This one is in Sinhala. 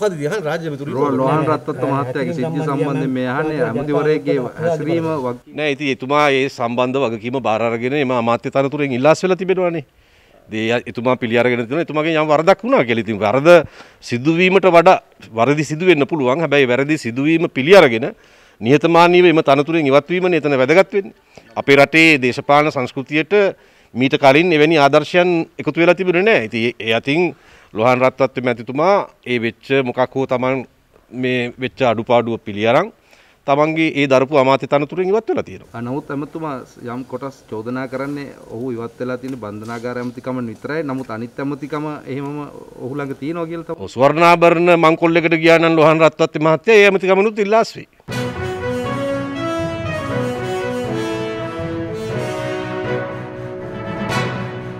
මොකද දිහන් රාජ්‍යමතුරු ලෝහන් රත්නත්ත මහත්තයාගේ සිද්ධිය සම්බන්ධයෙන් මේ අහන්නේ ඇමතිවරයෙක්ගේ හැසිරීම නෑ ඉතින් එතුමා ඒ සම්බන්ධ වගකීම බාර අරගෙන එම අමාත්‍ය තනතුරෙන් ඉල්ලාස් වෙලා තිබෙනවානේ දේ එතුමා පිළියරගෙන තියෙන එතුමාගේ යම් වරදක් වුණා කියලා. ඉතින් වරද සිදුවීමට වඩා වරදි සිදු වෙන්න පුළුවන්. හැබැයි වැරදි සිදුවීම පිළියරගෙන නිහතමානීව එම තනතුරෙන් ඉවත් වීමනේ එතන වැදගත් වෙන්නේ. අපේ රටේ දේශපාලන සංස්කෘතියට මීට කලින් එවැනි ආදර්ශයන් එකතු වෙලා තිබුණේ නැහැ. ඉතින් ඒ අතින් ලොහන් රත්නත්ව මැතිතුමා ඒ වෙච්ච මොකක් හෝ Taman මේ වෙච්ච අඩුපාඩුව පිළිඅරන් තමන්ගේ ඒ දරපු අමාත්‍ය තනතුරෙන් ඉවත් වෙලා තියෙනවා. නමුත් ඇමතුමා යම් කොටස් චෝදනා කරන්නේ ඔහු ඉවත් වෙලා තියෙන බන්ධනාගාර ඇමතිකම විතරයි. නමුත් අනිත් ඇමතිකම එහෙමම ඔහු ළඟ තියෙනවා කියලා තමයි. ඔව් ස්වර්ණාභරණ මංකොල්ලෙකට ගියා නම් ලොහන් රත්නත් මහත්තයා ඒ ඇමතිකමනුත් ඉල්ලාස් වෙයි.